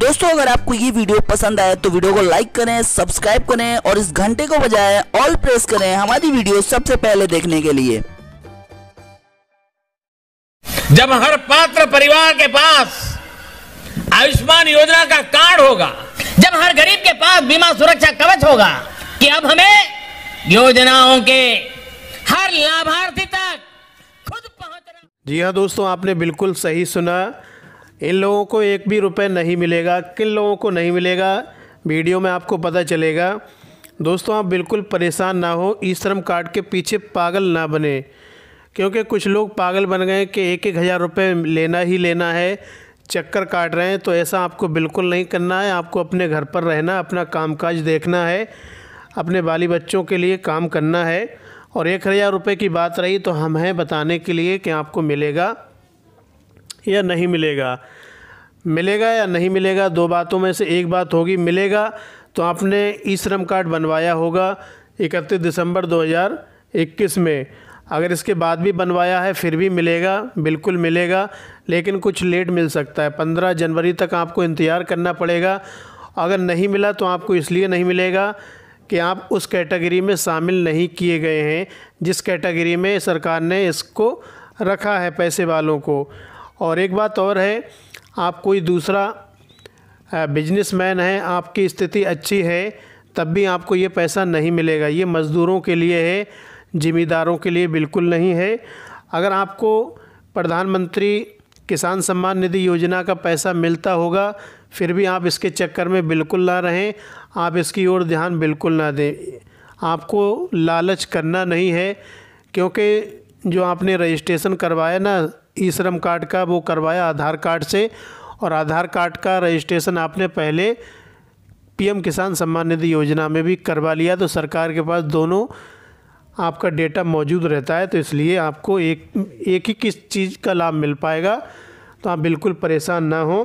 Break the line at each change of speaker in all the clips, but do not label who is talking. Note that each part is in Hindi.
दोस्तों अगर आपको ये वीडियो पसंद आए तो वीडियो को लाइक करें सब्सक्राइब करें और इस घंटे को बजाय ऑल प्रेस करें हमारी वीडियो सबसे पहले देखने के लिए जब हर पात्र परिवार के पास आयुष्मान योजना का कार्ड होगा जब हर गरीब के पास बीमा सुरक्षा कवच होगा कि अब हमें योजनाओं के हर लाभार्थी तक खुद पहुंचना जी हाँ दोस्तों आपने बिल्कुल सही सुना इन लोगों को एक भी रुपए नहीं मिलेगा किन लोगों को नहीं मिलेगा वीडियो में आपको पता चलेगा दोस्तों आप बिल्कुल परेशान ना हो ई श्रम कार्ड के पीछे पागल ना बने क्योंकि कुछ लोग पागल बन गए कि एक एक हज़ार रुपये लेना ही लेना है चक्कर काट रहे हैं तो ऐसा आपको बिल्कुल नहीं करना है आपको अपने घर पर रहना अपना कामकाज देखना है अपने बाली बच्चों के लिए काम करना है और एक हज़ार रुपये की बात रही तो हम हैं बताने के लिए कि आपको मिलेगा या नहीं मिलेगा मिलेगा या नहीं मिलेगा दो बातों में से एक बात होगी मिलेगा तो आपने ई श्रम कार्ड बनवाया होगा इकतीस दिसंबर 2021 में अगर इसके बाद भी बनवाया है फिर भी मिलेगा बिल्कुल मिलेगा लेकिन कुछ लेट मिल सकता है पंद्रह जनवरी तक आपको इंतज़ार करना पड़ेगा अगर नहीं मिला तो आपको इसलिए नहीं मिलेगा कि आप उस कैटेगरी में शामिल नहीं किए गए हैं जिस कैटेगरी में सरकार ने इसको रखा है पैसे वालों को और एक बात और है आप कोई दूसरा बिजनेसमैन है आपकी स्थिति अच्छी है तब भी आपको ये पैसा नहीं मिलेगा ये मज़दूरों के लिए है ज़िम्मेदारों के लिए बिल्कुल नहीं है अगर आपको प्रधानमंत्री किसान सम्मान निधि योजना का पैसा मिलता होगा फिर भी आप इसके चक्कर में बिल्कुल ना रहें आप इसकी ओर ध्यान बिल्कुल ना दें आपको लालच करना नहीं है क्योंकि जो आपने रजिस्ट्रेशन करवाया ना ई श्रम कार्ड का वो करवाया आधार कार्ड से और आधार कार्ड का रजिस्ट्रेशन आपने पहले पीएम किसान सम्मान निधि योजना में भी करवा लिया तो सरकार के पास दोनों आपका डेटा मौजूद रहता है तो इसलिए आपको एक एक ही किस चीज़ का लाभ मिल पाएगा तो आप बिल्कुल परेशान ना हो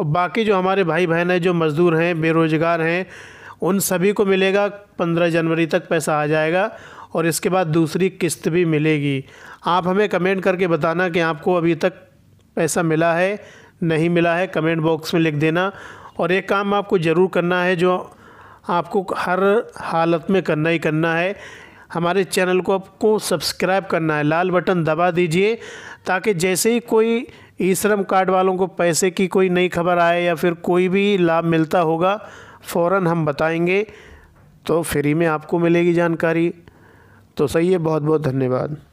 और बाकी जो हमारे भाई बहन हैं जो मज़दूर हैं बेरोज़गार हैं उन सभी को मिलेगा पंद्रह जनवरी तक पैसा आ जाएगा और इसके बाद दूसरी किस्त भी मिलेगी आप हमें कमेंट करके बताना कि आपको अभी तक पैसा मिला है नहीं मिला है कमेंट बॉक्स में लिख देना और एक काम आपको ज़रूर करना है जो आपको हर हालत में करना ही करना है हमारे चैनल को आपको सब्सक्राइब करना है लाल बटन दबा दीजिए ताकि जैसे ही कोई ई श्रम कार्ड वालों को पैसे की कोई नई खबर आए या फिर कोई भी लाभ मिलता होगा फ़ौर हम बताएंगे तो फ्री में आपको मिलेगी जानकारी तो सही है बहुत बहुत धन्यवाद